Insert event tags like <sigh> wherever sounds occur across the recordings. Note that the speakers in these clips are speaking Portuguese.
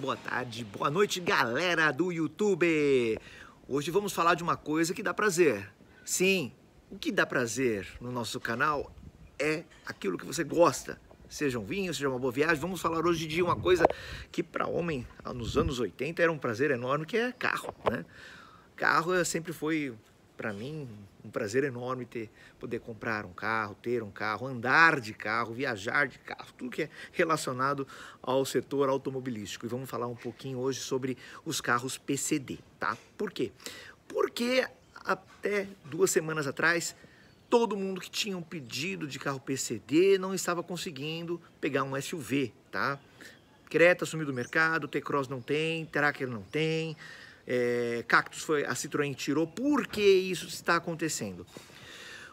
boa tarde, boa noite, galera do YouTube! Hoje vamos falar de uma coisa que dá prazer. Sim, o que dá prazer no nosso canal é aquilo que você gosta. Seja um vinho, seja uma boa viagem. Vamos falar hoje de uma coisa que para homem nos anos 80 era um prazer enorme, que é carro, né? Carro sempre foi para mim, um prazer enorme ter poder comprar um carro, ter um carro, andar de carro, viajar de carro, tudo que é relacionado ao setor automobilístico. E vamos falar um pouquinho hoje sobre os carros PCD, tá? Por quê? Porque até duas semanas atrás, todo mundo que tinha um pedido de carro PCD não estava conseguindo pegar um SUV, tá? Creta sumiu do mercado, T-Cross não tem, Tracker não tem, é, Cactus foi, a Citroën tirou. Por que isso está acontecendo?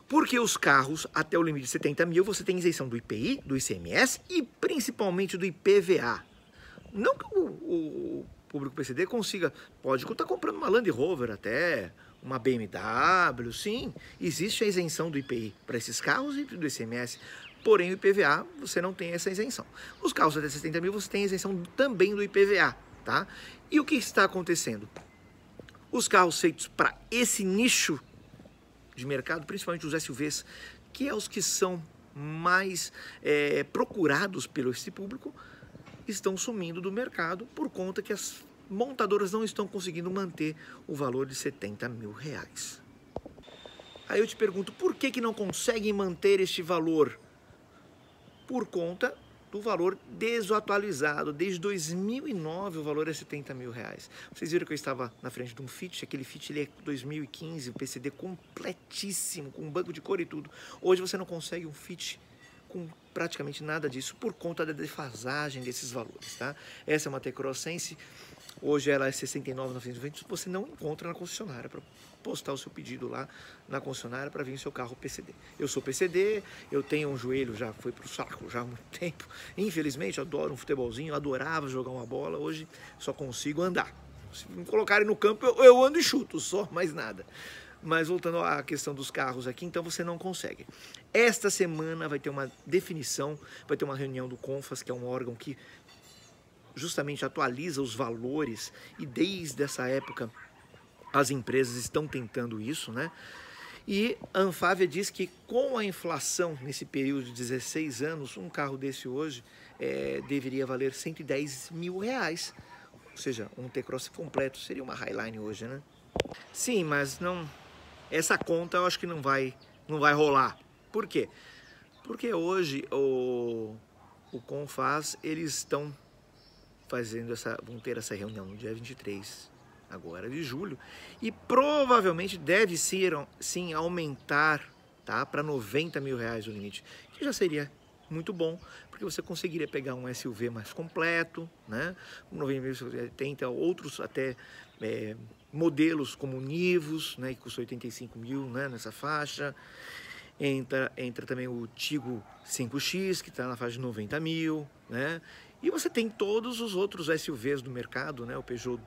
Porque os carros até o limite de 70 mil você tem isenção do IPI, do ICMS e principalmente do IPVA. Não que o, o público PCD consiga, pode estar comprando uma Land Rover até, uma BMW, sim, existe a isenção do IPI para esses carros e do ICMS, porém o IPVA você não tem essa isenção. Os carros até 70 mil você tem isenção também do IPVA tá? E o que está acontecendo? Os carros feitos para esse nicho de mercado, principalmente os SUVs, que é os que são mais é, procurados pelo esse público, estão sumindo do mercado por conta que as montadoras não estão conseguindo manter o valor de 70 mil reais. Aí eu te pergunto, por que, que não conseguem manter este valor? Por conta do valor desatualizado. Desde 2009 o valor é 70 mil reais. Vocês viram que eu estava na frente de um Fit, aquele Fit ele é 2015, um PCD completíssimo, com um banco de cor e tudo. Hoje você não consegue um Fit com praticamente nada disso por conta da defasagem desses valores, tá? Essa é uma Tecrossense, hoje ela é 69,920, você não encontra na concessionária para postar o seu pedido lá na concessionária para vir o seu carro PCD. Eu sou PCD, eu tenho um joelho, já foi pro saco já há muito <laughs> tempo. Infelizmente, adoro um futebolzinho, adorava jogar uma bola, hoje só consigo andar. Se me colocarem no campo, eu, eu ando e chuto só, mais nada. Mas voltando à questão dos carros aqui, então você não consegue. Esta semana vai ter uma definição, vai ter uma reunião do CONFAS, que é um órgão que justamente atualiza os valores e desde essa época as empresas estão tentando isso, né? E a Anfávia diz que com a inflação nesse período de 16 anos, um carro desse hoje é, deveria valer 110 mil reais. Ou seja, um T-Cross completo seria uma Highline hoje, né? Sim, mas não, essa conta eu acho que não vai, não vai rolar. Por quê? Porque hoje o, o Confaz, eles estão fazendo essa, vão ter essa reunião no dia 23 agora de julho e provavelmente deve ser, sim aumentar tá, para 90 mil reais o limite, que já seria muito bom, porque você conseguiria pegar um SUV mais completo, né? O Novembro outros até é, modelos como Nivus, né, que custa 85 mil né, nessa faixa. Entra, entra também o Tigo 5X, que está na faixa de 90 mil, né? E você tem todos os outros SUVs do mercado, né? O Peugeot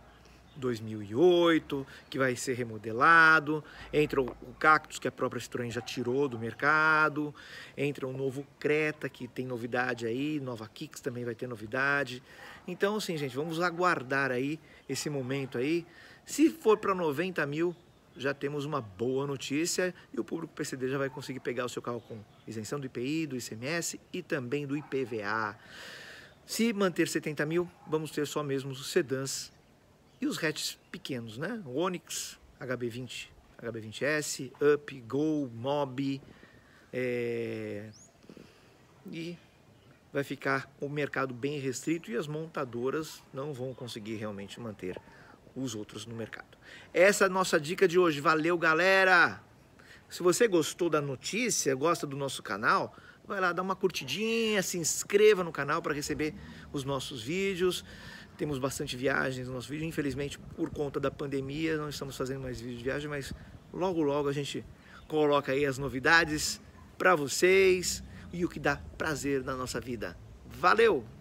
2008, que vai ser remodelado, entra o Cactus, que a própria Citroën já tirou do mercado, entra o novo Creta, que tem novidade aí, nova Kicks também vai ter novidade. Então, assim, gente, vamos aguardar aí esse momento aí. Se for para 90 mil, já temos uma boa notícia e o público PCD já vai conseguir pegar o seu carro com isenção do IPI, do ICMS e também do IPVA. Se manter 70 mil, vamos ter só mesmo os sedãs e os hatches pequenos, né? Onix, HB20, HB20S, Up, Go, Mob. É... E vai ficar o mercado bem restrito e as montadoras não vão conseguir realmente manter os outros no mercado. Essa é a nossa dica de hoje. Valeu, galera! Se você gostou da notícia, gosta do nosso canal, vai lá dar uma curtidinha, se inscreva no canal para receber os nossos vídeos. Temos bastante viagens no nosso vídeo. Infelizmente, por conta da pandemia, não estamos fazendo mais vídeo de viagem, mas logo, logo a gente coloca aí as novidades para vocês e o que dá prazer na nossa vida. Valeu!